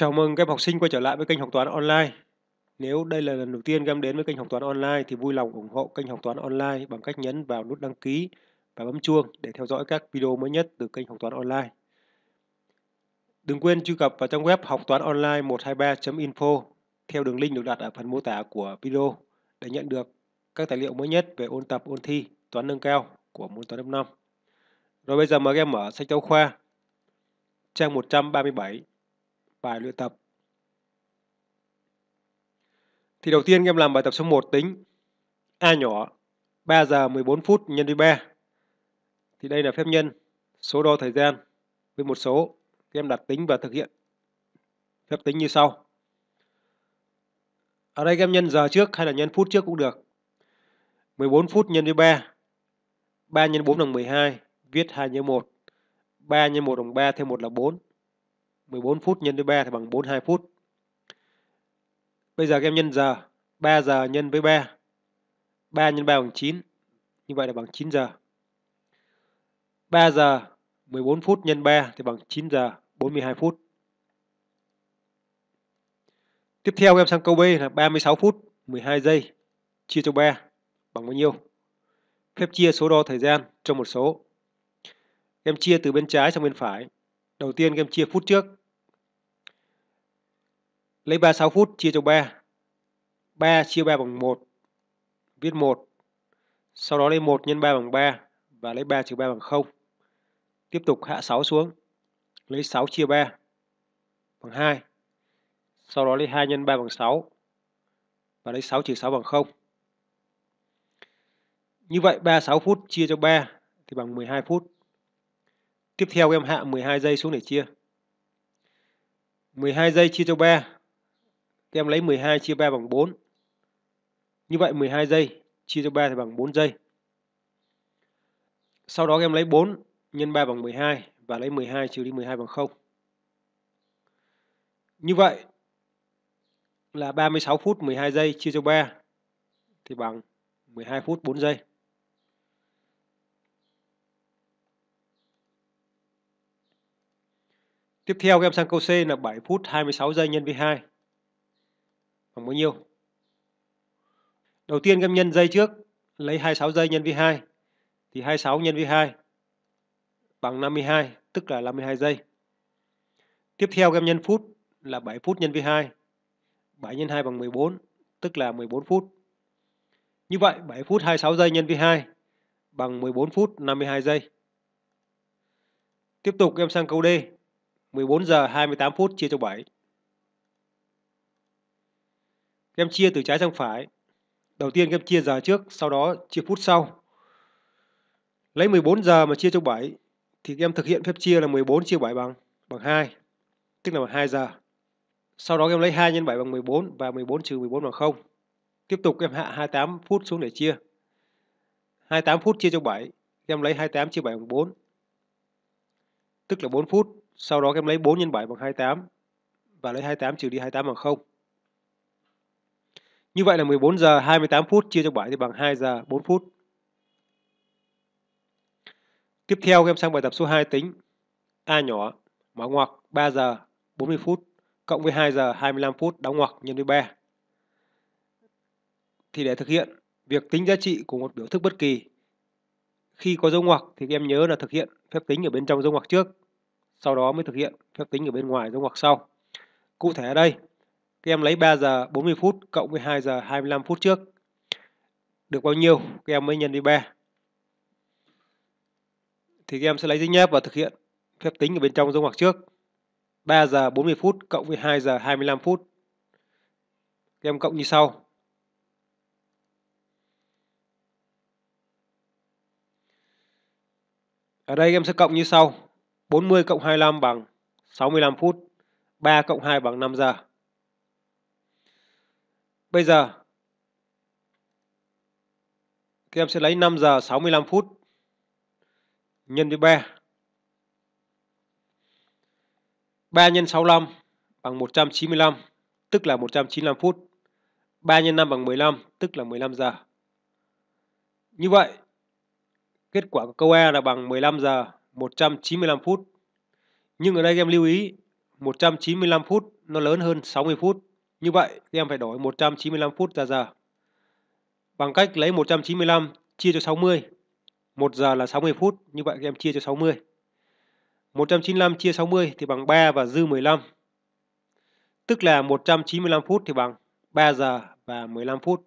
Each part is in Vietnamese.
Chào mừng các em học sinh quay trở lại với kênh học toán online. Nếu đây là lần đầu tiên các em đến với kênh học toán online thì vui lòng ủng hộ kênh học toán online bằng cách nhấn vào nút đăng ký và bấm chuông để theo dõi các video mới nhất từ kênh học toán online. Đừng quên truy cập vào trang web học toán online 123.info theo đường link được đặt ở phần mô tả của video để nhận được các tài liệu mới nhất về ôn tập ôn thi toán nâng cao của môn toán lớp 5. Rồi bây giờ mời các em mở sách giáo khoa trang 137 bài luyện tập. Thì đầu tiên em làm bài tập số 1 tính A nhỏ 3 giờ 14 phút nhân với 3. Thì đây là phép nhân số đo thời gian với một số. em đặt tính và thực hiện phép tính như sau. Ở đây em nhân giờ trước hay là nhân phút trước cũng được. 14 phút nhân với 3. 3 nhân 4 bằng 12, viết 2 nhân 1. 3 nhân 1 bằng 3 thêm 1 là 4. 14 phút nhân với 3 thì bằng 42 phút. Bây giờ các em nhân giờ. 3 giờ nhân với 3. 3 nhân 3 bằng 9. Như vậy là bằng 9 giờ. 3 giờ 14 phút nhân 3 thì bằng 9 giờ 42 phút. Tiếp theo em sang câu B là 36 phút 12 giây chia cho 3 bằng bao nhiêu? Phép chia số đo thời gian trong một số. em chia từ bên trái sang bên phải. Đầu tiên em chia phút trước Lấy 36 phút chia cho 3. 3 chia 3 bằng 1. Viết 1. Sau đó lấy 1 nhân 3 bằng 3 và lấy 3 trừ 3 bằng 0. Tiếp tục hạ 6 xuống. Lấy 6 chia 3 bằng 2. Sau đó lấy 2 nhân 3 bằng 6 và lấy 6 trừ 6 bằng 0. Như vậy 36 phút chia cho 3 thì bằng 12 phút. Tiếp theo em hạ 12 giây xuống để chia. 12 giây chia cho 3 các em lấy 12 chia 3 bằng 4. Như vậy 12 giây chia cho 3 thì bằng 4 giây. Sau đó các em lấy 4 nhân 3 bằng 12 và lấy 12 trừ đi 12 bằng 0. Như vậy là 36 phút 12 giây chia cho 3 thì bằng 12 phút 4 giây. Tiếp theo các em sang câu C là 7 phút 26 giây nhân với 2 bằng bao nhiêu. Đầu tiên các em nhân dây trước, lấy 26 giây nhân với 2 thì 26 nhân với 2 bằng 52, tức là 52 giây. Tiếp theo các em nhân phút là 7 phút nhân với 2. 7 nhân 2 bằng 14, tức là 14 phút. Như vậy 7 phút 26 giây nhân với 2 bằng 14 phút 52 giây. Tiếp tục em sang câu D. 14 giờ 28 phút chia cho 7. Các em chia từ trái sang phải. Đầu tiên các em chia giờ trước, sau đó chia phút sau. Lấy 14 giờ mà chia cho 7 thì em thực hiện phép chia là 14 chia 7 bằng bằng 2, tức là bằng 2 giờ. Sau đó em lấy 2 nhân 7 bằng 14 và 14 trừ 14 bằng 0. Tiếp tục em hạ 28 phút xuống để chia. 28 phút chia cho 7, em lấy 28 chia 7 bằng 4. Tức là 4 phút, sau đó em lấy 4 nhân 7 bằng 28 và lấy 28 trừ đi 28 bằng 0. Như vậy là 14 giờ 28 phút chia cho 7 thì bằng 2 giờ 4 phút. Tiếp theo em sang bài tập số 2 tính A nhỏ mở ngoặc 3 giờ 40 phút cộng với 2 giờ 25 phút đóng ngoặc nhân với 3. Thì để thực hiện việc tính giá trị của một biểu thức bất kỳ khi có dấu ngoặc thì em nhớ là thực hiện phép tính ở bên trong dấu ngoặc trước, sau đó mới thực hiện phép tính ở bên ngoài dấu ngoặc sau. Cụ thể ở đây các em lấy 3 giờ 40 phút cộng với 2 giờ 25 phút trước. Được bao nhiêu? Các em mới nhân đi 3. Thì các em sẽ lấy dinh nháp và thực hiện phép tính ở bên trong dấu ngoặc trước. 3 giờ 40 phút cộng với 2 giờ 25 phút. Các em cộng như sau. Ở đây em sẽ cộng như sau. 40 cộng 25 bằng 65 phút. 3 cộng 2 bằng 5 giờ. Bây giờ các em sẽ lấy 5 giờ 65 phút nhân với 3. 3 nhân 65 bằng 195, tức là 195 phút. 3 nhân 5 bằng 15, tức là 15 giờ. Như vậy, kết quả của câu A là bằng 15 giờ 195 phút. Nhưng ở đây các em lưu ý, 195 phút nó lớn hơn 60 phút. Như vậy thì em phải đổi 195 phút ra giờ. Bằng cách lấy 195 chia cho 60. 1 giờ là 60 phút, như vậy thì em chia cho 60. 195 chia 60 thì bằng 3 và dư 15. Tức là 195 phút thì bằng 3 giờ và 15 phút.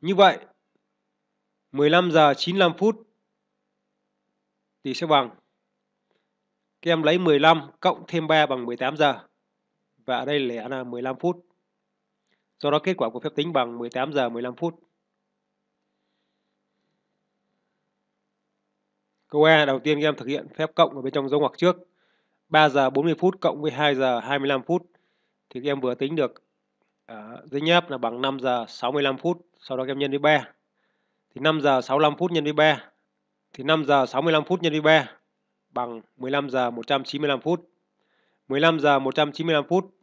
Như vậy, 15 giờ 95 phút thì sẽ bằng các em lấy 15 cộng thêm 3 bằng 18 giờ. Và ở đây lẻ là 15 phút. Do đó kết quả của phép tính bằng 18 giờ 15 phút. Câu A đầu tiên các em thực hiện phép cộng ở bên trong dấu ngoặc trước. 3 giờ 40 phút cộng với 2 giờ 25 phút thì các em vừa tính được ở à, dưới nháp là bằng 5 giờ 65 phút, sau đó các em nhân với 3. Thì 5 giờ 65 phút nhân với 3 thì 5 giờ 65 phút nhân với 3 bằng 15 giờ 195 phút. 15 giờ 195 phút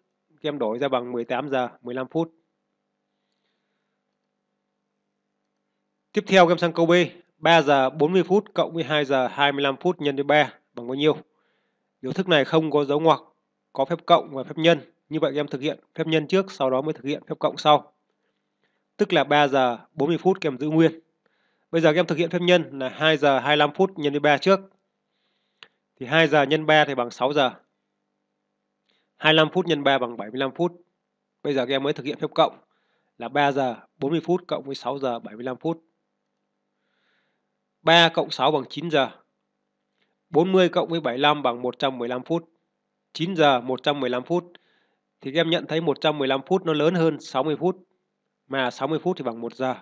em đổi ra bằng 18 giờ 15 phút. Tiếp theo em sang câu B, 3 giờ 40 phút cộng với 2 giờ 25 phút nhân với 3 bằng bao nhiêu? Biểu thức này không có dấu ngoặc, có phép cộng và phép nhân. Như vậy em thực hiện phép nhân trước, sau đó mới thực hiện phép cộng sau. Tức là 3 giờ 40 phút các em giữ nguyên. Bây giờ em thực hiện phép nhân là 2 giờ 25 phút nhân với 3 trước, thì 2 giờ nhân 3 thì bằng 6 giờ. 25 phút nhân 3 bằng 75 phút. Bây giờ các em mới thực hiện phép cộng là 3 giờ 40 phút cộng với 6 giờ 75 phút. 3 cộng 6 bằng 9 giờ. 40 cộng với 75 bằng 115 phút. 9 giờ 115 phút. Thì các em nhận thấy 115 phút nó lớn hơn 60 phút. Mà 60 phút thì bằng 1 giờ.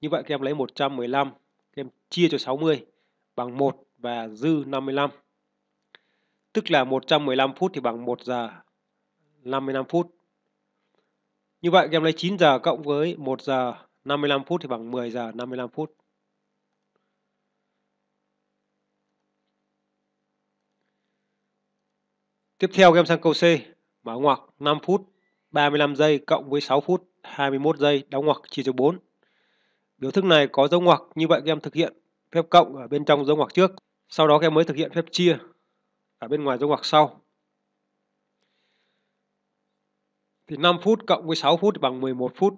Như vậy các em lấy 115, các em chia cho 60 bằng 1 và dư 55 tức là 115 phút thì bằng 1 giờ 55 phút. Như vậy các em lấy 9 giờ cộng với 1 giờ 55 phút thì bằng 10 giờ 55 phút. Tiếp theo các em sang câu C, mở ngoặc 5 phút 35 giây cộng với 6 phút 21 giây đóng ngoặc chia cho 4. Biểu thức này có dấu ngoặc, như vậy các em thực hiện phép cộng ở bên trong dấu ngoặc trước, sau đó các em mới thực hiện phép chia ở bên ngoài dấu ngoặc sau. Thì 5 phút cộng với 6 phút thì bằng 11 phút.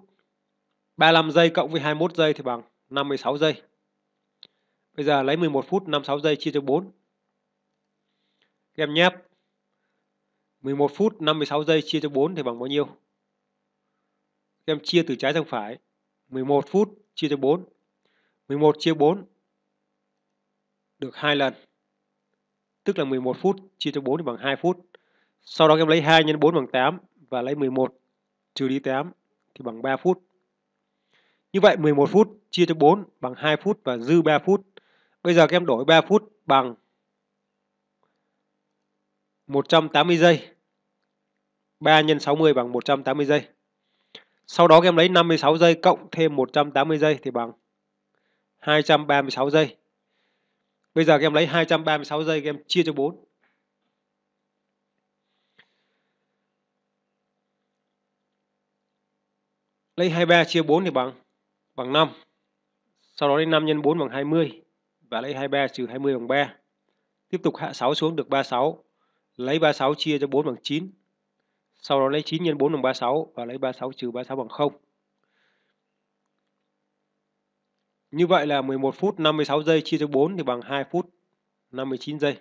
35 giây cộng với 21 giây thì bằng 56 giây. Bây giờ lấy 11 phút 56 giây chia cho 4. Các em nháp. 11 phút 56 giây chia cho 4 thì bằng bao nhiêu? em chia từ trái sang phải. 11 phút chia cho 4. 11 chia 4 được 2 lần tức là 11 phút chia cho 4 thì bằng 2 phút. Sau đó em lấy 2 nhân 4 bằng 8 và lấy 11 trừ đi 8 thì bằng 3 phút. Như vậy 11 phút chia cho 4 bằng 2 phút và dư 3 phút. Bây giờ các em đổi 3 phút bằng 180 giây. 3 x 60 bằng 180 giây. Sau đó các em lấy 56 giây cộng thêm 180 giây thì bằng 236 giây. Bây giờ các em lấy 236 giây các em chia cho 4. Lấy 23 chia 4 thì bằng bằng 5. Sau đó lấy 5 x 4 bằng 20 và lấy 23 trừ 20 bằng 3. Tiếp tục hạ 6 xuống được 36. Lấy 36 chia cho 4 bằng 9. Sau đó lấy 9 x 4 bằng 36 và lấy 36 trừ 36 bằng 0. Như vậy là 11 phút 56 giây chia cho 4 thì bằng 2 phút 59 giây.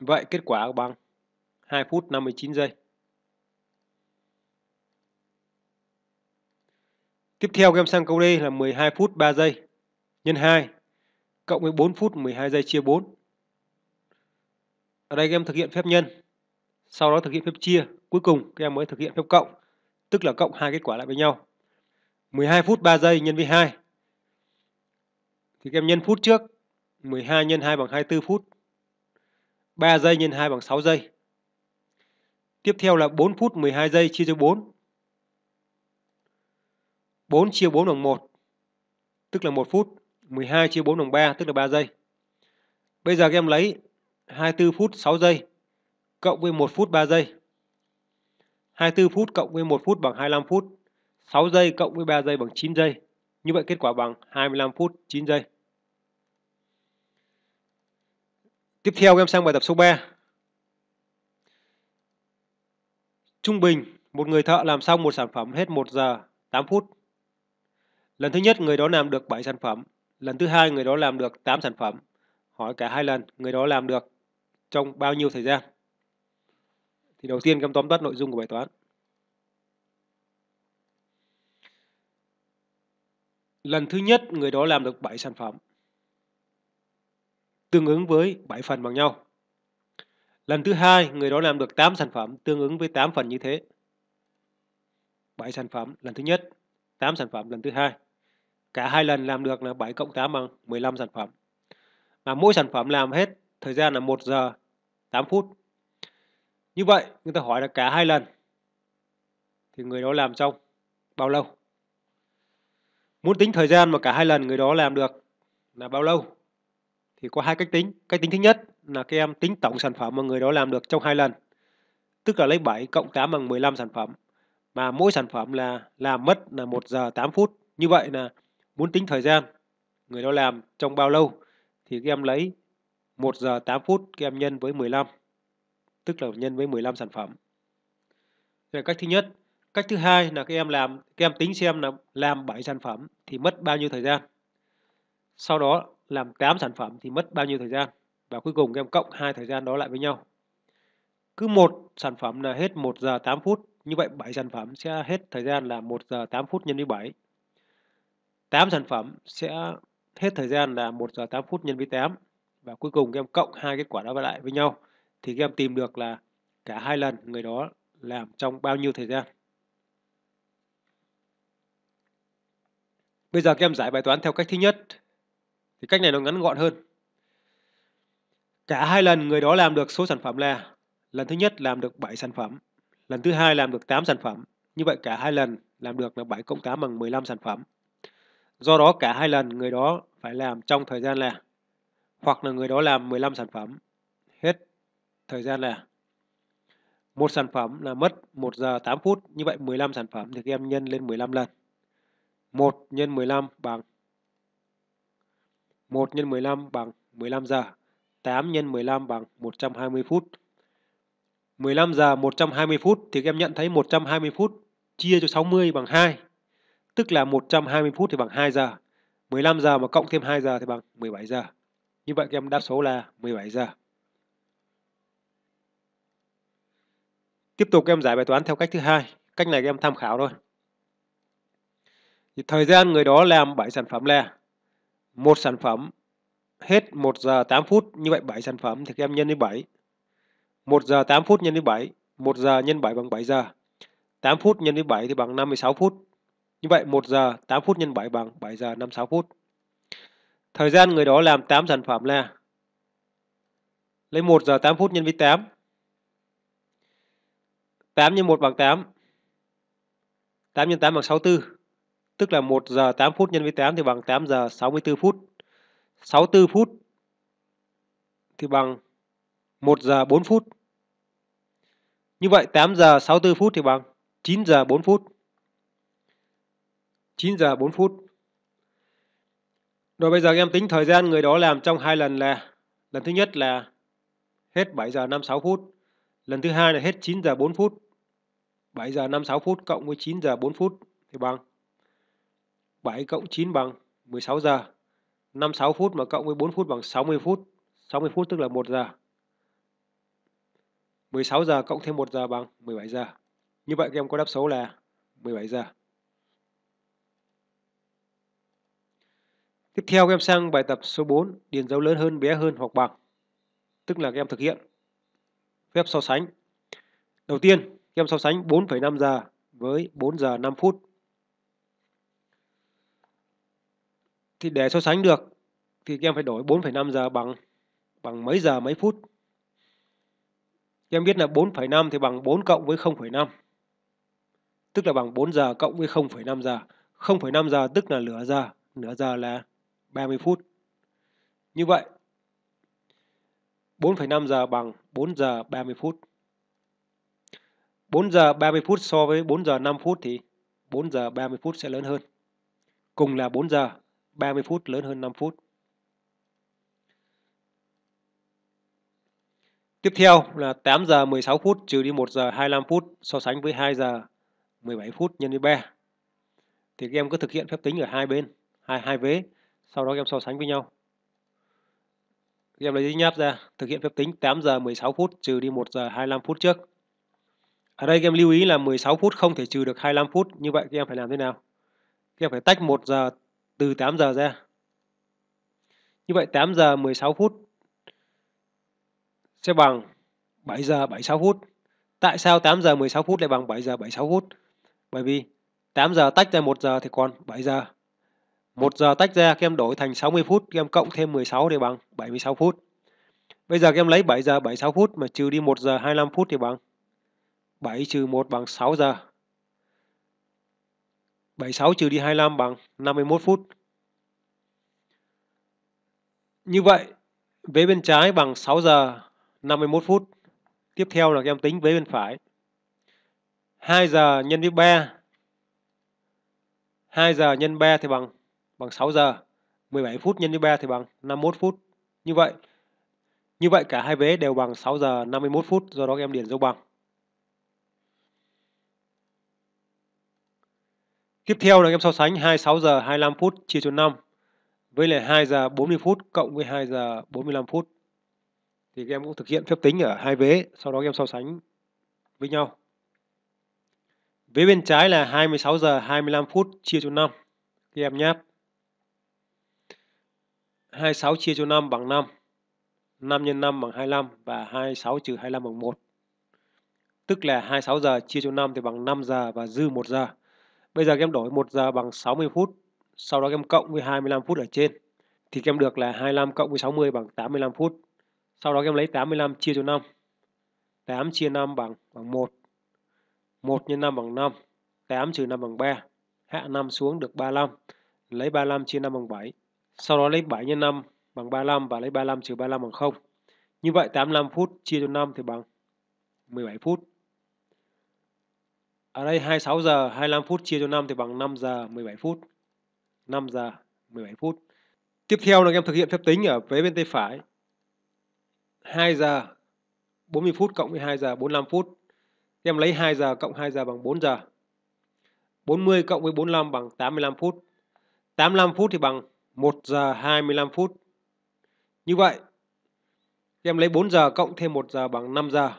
Vậy kết quả bằng 2 phút 59 giây. Tiếp theo các em sang câu D là 12 phút 3 giây nhân 2 cộng với 4 phút 12 giây chia 4. Ở đây các em thực hiện phép nhân, sau đó thực hiện phép chia, cuối cùng các em mới thực hiện phép cộng, tức là cộng hai kết quả lại với nhau. 12 phút 3 giây nhân với 2. Thì các em nhân phút trước, 12 nhân 2 bằng 24 phút. 3 giây nhân 2 bằng 6 giây. Tiếp theo là 4 phút 12 giây chia cho 4. 4 chia 4 bằng 1, tức là 1 phút. 12 chia 4 bằng 3, tức là 3 giây. Bây giờ các em lấy 24 phút 6 giây cộng với 1 phút 3 giây. 24 phút cộng với 1 phút bằng 25 phút. 6 giây cộng với 3 giây bằng 9 giây. Như vậy kết quả bằng 25 phút 9 giây. Tiếp theo em sang bài tập số 3. Trung bình, một người thợ làm xong một sản phẩm hết 1 giờ 8 phút. Lần thứ nhất người đó làm được 7 sản phẩm, lần thứ hai người đó làm được 8 sản phẩm. Hỏi cả hai lần người đó làm được trong bao nhiêu thời gian? Thì đầu tiên em tóm tắt nội dung của bài toán. Lần thứ nhất người đó làm được 7 sản phẩm. Tương ứng với 7 phần bằng nhau. Lần thứ hai người đó làm được 8 sản phẩm tương ứng với 8 phần như thế. 7 sản phẩm lần thứ nhất, 8 sản phẩm lần thứ hai. Cả hai lần làm được là 7 cộng 8 bằng 15 sản phẩm. Mà mỗi sản phẩm làm hết thời gian là 1 giờ 8 phút. Như vậy, người ta hỏi là cả hai lần thì người đó làm trong bao lâu? Muốn tính thời gian mà cả hai lần người đó làm được là bao lâu? Thì có hai cách tính. Cách tính thứ nhất là các em tính tổng sản phẩm mà người đó làm được trong hai lần. Tức là lấy 7 cộng 8 bằng 15 sản phẩm. Mà mỗi sản phẩm là làm mất là 1 giờ 8 phút. Như vậy là muốn tính thời gian người đó làm trong bao lâu thì các em lấy 1 giờ 8 phút các em nhân với 15 tức là nhân với 15 sản phẩm. Đây là cách thứ nhất. Cách thứ hai là các em làm các em tính xem là làm 7 sản phẩm thì mất bao nhiêu thời gian. Sau đó làm 8 sản phẩm thì mất bao nhiêu thời gian và cuối cùng các em cộng hai thời gian đó lại với nhau. Cứ một sản phẩm là hết 1 giờ 8 phút, như vậy 7 sản phẩm sẽ hết thời gian là 1 giờ 8 phút nhân với 7. 8 sản phẩm sẽ hết thời gian là 1 giờ 8 phút nhân với 8 và cuối cùng các em cộng hai kết quả đó lại với nhau thì các em tìm được là cả hai lần người đó làm trong bao nhiêu thời gian. Bây giờ các em giải bài toán theo cách thứ nhất. Thì cách này nó ngắn gọn hơn. Cả hai lần người đó làm được số sản phẩm là lần thứ nhất làm được 7 sản phẩm, lần thứ hai làm được 8 sản phẩm. Như vậy cả hai lần làm được là 7 cộng 8 bằng 15 sản phẩm. Do đó cả hai lần người đó phải làm trong thời gian là hoặc là người đó làm 15 sản phẩm hết thời gian là một sản phẩm là mất 1 giờ 8 phút như vậy 15 sản phẩm thì các em nhân lên 15 lần 1 nhân 15 bằng 1 nhân 15 bằng 15 giờ. 8 nhân 15 bằng 120 phút. 15 giờ 120 phút thì các em nhận thấy 120 phút chia cho 60 bằng 2. Tức là 120 phút thì bằng 2 giờ. 15 giờ mà cộng thêm 2 giờ thì bằng 17 giờ. Như vậy các em đáp số là 17 giờ. Tiếp tục các em giải bài toán theo cách thứ hai. Cách này các em tham khảo thôi thì thời gian người đó làm 7 sản phẩm là một sản phẩm hết 1 giờ 8 phút như vậy 7 sản phẩm thì các em nhân với 7 1 giờ 8 phút nhân với 7 1 giờ nhân 7 bằng 7 giờ 8 phút nhân với 7 thì bằng 56 phút như vậy 1 giờ 8 phút nhân 7 bằng 7 giờ 56 phút thời gian người đó làm 8 sản phẩm là lấy 1 giờ 8 phút nhân với 8 8 nhân 1 bằng 8 8 nhân 8 bằng 64 tức là 1 giờ 8 phút nhân với 8 thì bằng 8 giờ 64 phút. 64 phút thì bằng 1 giờ 4 phút. Như vậy 8 giờ 64 phút thì bằng 9 giờ 4 phút. 9 giờ 4 phút. Rồi bây giờ em tính thời gian người đó làm trong hai lần là lần thứ nhất là hết 7 giờ 56 phút, lần thứ hai là hết 9 giờ 4 phút. 7 giờ 56 phút cộng với 9 giờ 4 phút thì bằng 7 cộng 9 bằng 16 giờ. 56 phút mà cộng với 4 phút bằng 60 phút. 60 phút tức là 1 giờ. 16 giờ cộng thêm 1 giờ bằng 17 giờ. Như vậy các em có đáp số là 17 giờ. Tiếp theo các em sang bài tập số 4, điền dấu lớn hơn, bé hơn hoặc bằng. Tức là các em thực hiện phép so sánh. Đầu tiên, các em so sánh 4,5 giờ với 4 giờ 5 phút. thì để so sánh được thì em phải đổi 4,5 giờ bằng bằng mấy giờ mấy phút. em biết là 4,5 thì bằng 4 cộng với 0,5. Tức là bằng 4 giờ cộng với 0,5 giờ. 0,5 giờ tức là nửa giờ, nửa giờ là 30 phút. Như vậy 4,5 giờ bằng 4 giờ 30 phút. 4 giờ 30 phút so với 4 giờ 5 phút thì 4 giờ 30 phút sẽ lớn hơn. Cùng là 4 giờ 30 phút lớn hơn 5 phút. Tiếp theo là 8 giờ 16 phút trừ đi 1 giờ 25 phút so sánh với 2 giờ 17 phút nhân với 3. Thì các em cứ thực hiện phép tính ở hai bên, hai hai vế, sau đó các em so sánh với nhau. Các em lấy giấy nháp ra, thực hiện phép tính 8 giờ 16 phút trừ đi 1 giờ 25 phút trước. Ở đây các em lưu ý là 16 phút không thể trừ được 25 phút, như vậy các em phải làm thế nào? Các em phải tách 1 giờ từ 8 giờ ra. Như vậy 8 giờ 16 phút sẽ bằng 7 giờ 76 phút. Tại sao 8 giờ 16 phút lại bằng 7 giờ 76 phút? Bởi vì 8 giờ tách ra 1 giờ thì còn 7 giờ. 1 giờ tách ra các em đổi thành 60 phút, các em cộng thêm 16 thì bằng 76 phút. Bây giờ các em lấy 7 giờ 76 phút mà trừ đi 1 giờ 25 phút thì bằng 7 trừ 1 bằng 6 giờ. 76 trừ đi 25 bằng 51 phút. Như vậy, vế bên trái bằng 6 giờ 51 phút. Tiếp theo là các em tính vế bên phải. 2 giờ nhân với 3. 2 giờ nhân 3 thì bằng bằng 6 giờ. 17 phút nhân với 3 thì bằng 51 phút. Như vậy, như vậy cả hai vế đều bằng 6 giờ 51 phút, do đó các em điền dấu bằng. Tiếp theo là em so sánh 26 giờ 25 phút chia cho 5 với lại 2 giờ 40 phút cộng với 2 giờ 45 phút. Thì em cũng thực hiện phép tính ở hai vế, sau đó em so sánh với nhau. Vế bên trái là 26 giờ 25 phút chia cho 5. Thì em nháp 26 chia cho 5 bằng 5. 5 x 5 bằng 25 và 26 trừ 25 bằng 1. Tức là 26 giờ chia cho 5 thì bằng 5 giờ và dư 1 giờ. Bây giờ em đổi 1 giờ bằng 60 phút, sau đó em cộng với 25 phút ở trên. Thì em được là 25 cộng với 60 bằng 85 phút. Sau đó em lấy 85 chia cho 5. 8 chia 5 bằng bằng 1. 1 x 5 bằng 5. 8 trừ 5 bằng 3. Hạ 5 xuống được 35. Lấy 35 chia 5 bằng 7. Sau đó lấy 7 x 5 bằng 35 và lấy 35 trừ 35 bằng 0. Như vậy 85 phút chia cho 5 thì bằng 17 phút. Ở đây 26 giờ 25 phút chia cho 5 thì bằng 5 giờ 17 phút. 5 giờ 17 phút. Tiếp theo là em thực hiện phép tính ở vế bên tay phải. 2 giờ 40 phút cộng với 2 giờ 45 phút. em lấy 2 giờ cộng 2 giờ bằng 4 giờ. 40 cộng với 45 bằng 85 phút. 85 phút thì bằng 1 giờ 25 phút. Như vậy, em lấy 4 giờ cộng thêm 1 giờ bằng 5 giờ.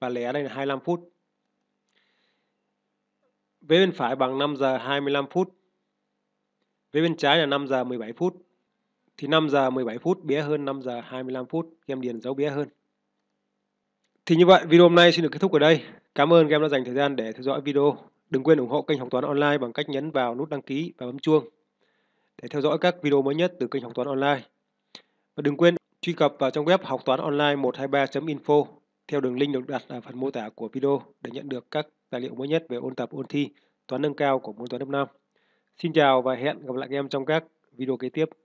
Và lẻ đây là 25 phút. Vế bên phải bằng 5 giờ 25 phút. Vế bên trái là 5 giờ 17 phút. Thì 5 giờ 17 phút bé hơn 5 giờ 25 phút. em điền dấu bé hơn. Thì như vậy, video hôm nay xin được kết thúc ở đây. Cảm ơn các em đã dành thời gian để theo dõi video. Đừng quên ủng hộ kênh Học Toán Online bằng cách nhấn vào nút đăng ký và bấm chuông để theo dõi các video mới nhất từ kênh Học Toán Online. Và đừng quên truy cập vào trong web học toán online 123.info theo đường link được đặt ở phần mô tả của video để nhận được các tài liệu mới nhất về ôn tập ôn thi toán nâng cao của môn toán lớp 5. Xin chào và hẹn gặp lại các em trong các video kế tiếp.